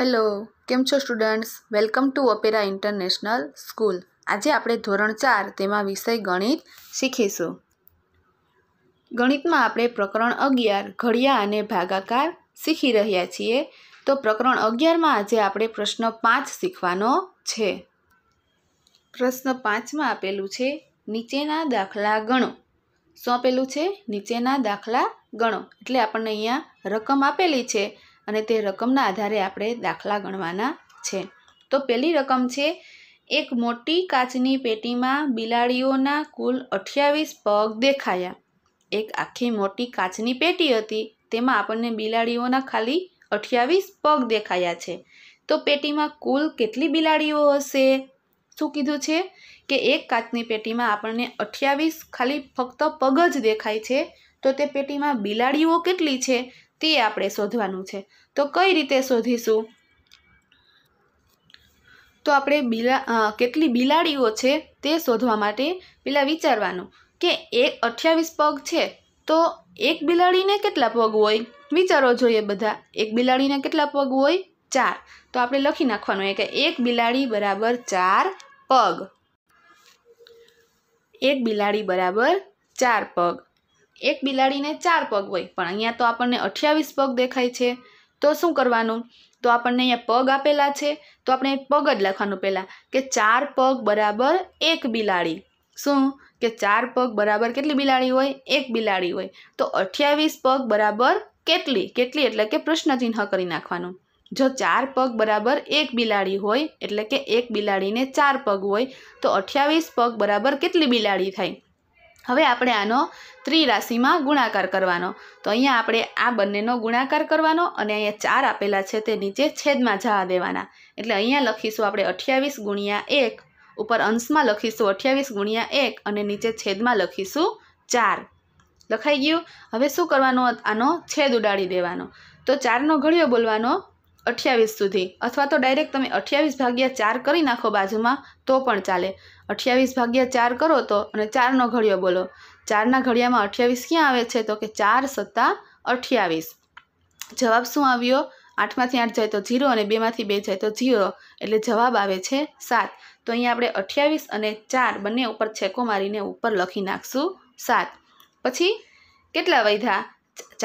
hello કેમ છો students welcome to Opera international school આજે આપણે ધોરણ ચાર તેમાં વિષય ગણિત શીખીશું ગણિતમાં આપણે પ્રકરણ અગિયાર ઘડિયા અને ભાગાકાર શીખી રહ્યા છીએ તો પ્રકરણ અગિયારમાં આજે આપણે પ્રશ્ન પાંચ શીખવાનો છે પ્રશ્ન પાંચમાં આપેલું છે નીચેના દાખલા ગણો શું આપેલું છે નીચેના દાખલા ગણો એટલે આપણને અહીંયા રકમ આપેલી છે અને તે રકમના આધારે આપણે દાખલા ગણવાના છે તો પહેલી રકમ છે એક મોટી કાચની પેટીમાં બિલાડીઓના કુલ અઠ્યાવીસ પગ દેખાયા એક આખી મોટી કાચની પેટી હતી તેમાં આપણને બિલાડીઓના ખાલી અઠ્યાવીસ પગ દેખાયા છે તો પેટીમાં કુલ કેટલી બિલાડીઓ હશે શું કીધું છે કે એક કાચની પેટીમાં આપણને અઠ્યાવીસ ખાલી ફક્ત પગ જ દેખાય છે તો તે પેટીમાં બિલાડીઓ કેટલી છે તે આપણે શોધવાનું છે તો કઈ રીતે શોધીશું તો આપણે બિલા કેટલી બિલાડીઓ છે તે શોધવા માટે પેલા વિચારવાનું કે એક અઠ્યાવીસ પગ છે તો એક બિલાડીને કેટલા પગ હોય વિચારો જોઈએ બધા એક બિલાડીને કેટલા પગ હોય ચાર તો આપણે લખી નાખવાનું કે એક બિલાડી બરાબર ચાર પગ એક બિલાડી બરાબર ચાર પગ એક બિલાડીને ચાર પગ હોય પણ અહીંયા તો આપણને અઠ્યાવીસ પગ દેખાય છે તો શું કરવાનું તો આપણને અહીંયા પગ આપેલા છે તો આપણે પગ જ લખવાનું પહેલાં કે ચાર પગ બરાબર એક બિલાડી શું કે ચાર પગ બરાબર કેટલી બિલાડી હોય એક બિલાડી હોય તો અઠ્યાવીસ પગ બરાબર કેટલી કેટલી એટલે કે પ્રશ્નચિહ્ન કરી નાખવાનું જો ચાર પગ બરાબર એક બિલાડી હોય એટલે કે એક બિલાડીને ચાર પગ હોય તો અઠ્યાવીસ પગ બરાબર કેટલી બિલાડી થાય હવે આપણે આનો ત્રિરાશિમાં ગુણાકાર કરવાનો તો અહીંયા આપણે આ બંનેનો ગુણાકાર કરવાનો અને અહીંયા ચાર આપેલા છે તે નીચે છેદમાં જવા દેવાના એટલે અહીંયા લખીશું આપણે અઠ્યાવીસ ગુણ્યા એક ઉપર અંશમાં લખીશું અઠ્યાવીસ ગુણ્યા એક અને નીચે છેદમાં લખીશું ચાર લખાઈ ગયું હવે શું કરવાનો આનો છેદ ઉડાડી દેવાનો તો ચારનો ઘડિયો બોલવાનો અઠ્યાવીસ સુધી અથવા તો ડાયરેક્ટ તમે અઠ્યાવીસ ભાગ્યા ચાર કરી નાખો બાજુમાં તો પણ ચાલે અઠ્યાવીસ ભાગ્યા ચાર કરો તો અને ચારનો ઘડિયો બોલો ચારના ઘડિયામાં અઠ્યાવીસ ક્યાં આવે છે તો કે ચાર સત્તા અઠ્યાવીસ જવાબ શું આવ્યો આઠમાંથી આઠ જાય તો જીરો અને બેમાંથી બે જાય તો જીરો એટલે જવાબ આવે છે સાત તો અહીંયા આપણે અઠ્યાવીસ અને ચાર બંને ઉપર છેકો મારીને ઉપર લખી નાખશું સાત પછી કેટલા વૈધા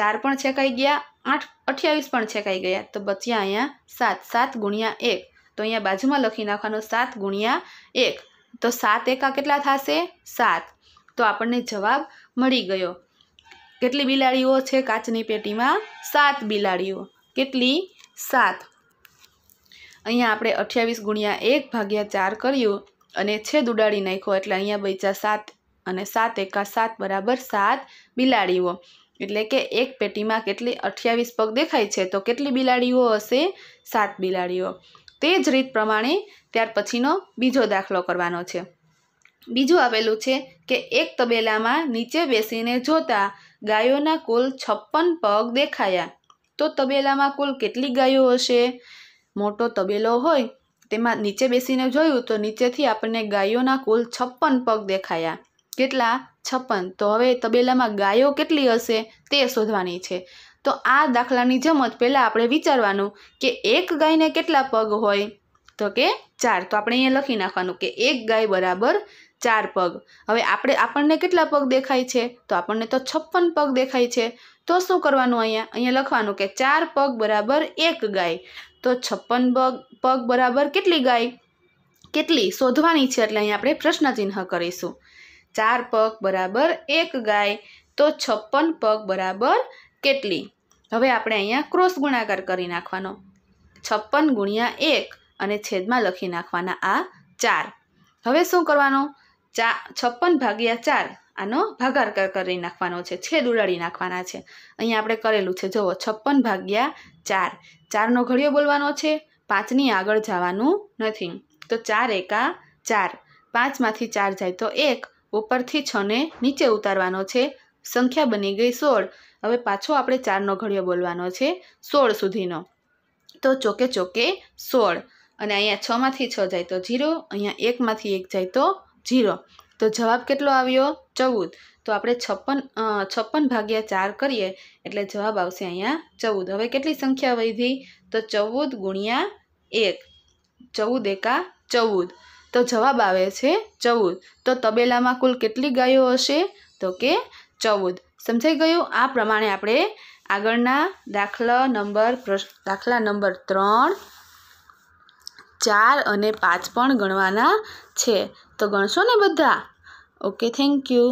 ચાર પણ છેકાઈ ગયા આઠ અઠ્યાવીસ પણ છેકાઈ ગયા તો બચ્યા અહીંયા સાત સાત ગુણ્યા એક તો અહીંયા બાજુમાં લખી નાખવાનું સાત ગુણ્યા એક તો સાત એકા કેટલા થશે સાત તો આપણને જવાબ મળી ગયો કેટલી બિલાડીઓ છે કાચની પેટીમાં સાત બિલાડીઓ કેટલી સાત અહીંયા આપણે અઠ્યાવીસ ગુણ્યા એક ભાગ્યા ચાર કર્યું અને છેદ ઉડાડી નાખ્યો એટલે અહીંયા બચ્યા સાત અને સાત એકા સાત બરાબર સાત બિલાડીઓ એટલે કે એક પેટીમાં કેટલી અઠ્યાવીસ પગ દેખાય છે તો કેટલી બિલાડીઓ હશે સાત બિલાડીઓ તે જ રીત પ્રમાણે ત્યાર પછીનો બીજો દાખલો કરવાનો છે બીજું આવેલું છે કે એક તબેલામાં નીચે બેસીને જોતા ગાયોના કુલ છપ્પન પગ દેખાયા તો તબેલામાં કુલ કેટલી ગાયો હશે મોટો તબેલો હોય તેમાં નીચે બેસીને જોયું તો નીચેથી આપણને ગાયોના કુલ છપ્પન પગ દેખાયા કેટલા છપ્પન તો હવે તબેલામાં ગાયો કેટલી હશે તે શોધવાની છે તો આ દાખલાની જેમ જ પહેલાં આપણે વિચારવાનું કે એક ગાયને કેટલા પગ હોય તો કે ચાર તો આપણે અહીંયા લખી નાખવાનું કે એક ગાય બરાબર ચાર પગ હવે આપણે આપણને કેટલા પગ દેખાય છે તો આપણને તો છપ્પન પગ દેખાય છે તો શું કરવાનું અહીંયા અહીંયા લખવાનું કે ચાર પગ બરાબર એક ગાય તો છપ્પન પગ પગ બરાબર કેટલી ગાય કેટલી શોધવાની છે એટલે અહીંયા આપણે પ્રશ્નચિહ્ન કરીશું ચાર પગ બરાબર એક ગાય તો છપ્પન પગ બરાબર કેટલી હવે આપણે અહીંયા ક્રોસ ગુણાકાર કરી નાખવાનો છપ્પન ગુણ્યા એક અને છેદમાં લખી નાખવાના આ ચાર હવે શું કરવાનો ચા છપ્પન ભાગ્યા ચાર આનો ભાગાકાર કરી નાખવાનો છે છેદ ઉડાડી નાખવાના છે અહીંયા આપણે કરેલું છે જુઓ છપ્પન ભાગ્યા ચાર ચારનો ઘડિયો બોલવાનો છે પાંચની આગળ જવાનું નથી તો ચાર એકા ચાર પાંચમાંથી ચાર જાય તો એક ઉપરથી છને નીચે ઉતારવાનો છે સંખ્યા બની ગઈ સોળ હવે પાછો આપણે ચારનો ઘડિયો બોલવાનો છે સોળ સુધીનો તો ચોકે ચોકે સોળ અને અહીંયા છમાંથી છ જાય તો જીરો અહીંયા એકમાંથી એક જાય તો જીરો તો જવાબ કેટલો આવ્યો ચૌદ તો આપણે છપ્પન છપ્પન ભાગ્યા ચાર કરીએ એટલે જવાબ આવશે અહીંયા ચૌદ હવે કેટલી સંખ્યા વધી તો ચૌદ ગુણ્યા એક ચૌદ એકા ચૌદ તો જવાબ આવે છે ચૌદ તો તબેલામાં કુલ કેટલી ગાયો હશે તો કે ચૌદ સમજાઈ ગયું આ પ્રમાણે આપણે આગળના દાખલા નંબર દાખલા નંબર ત્રણ ચાર અને પાંચ પણ ગણવાના છે તો ગણશો ને બધા ઓકે થેન્ક યુ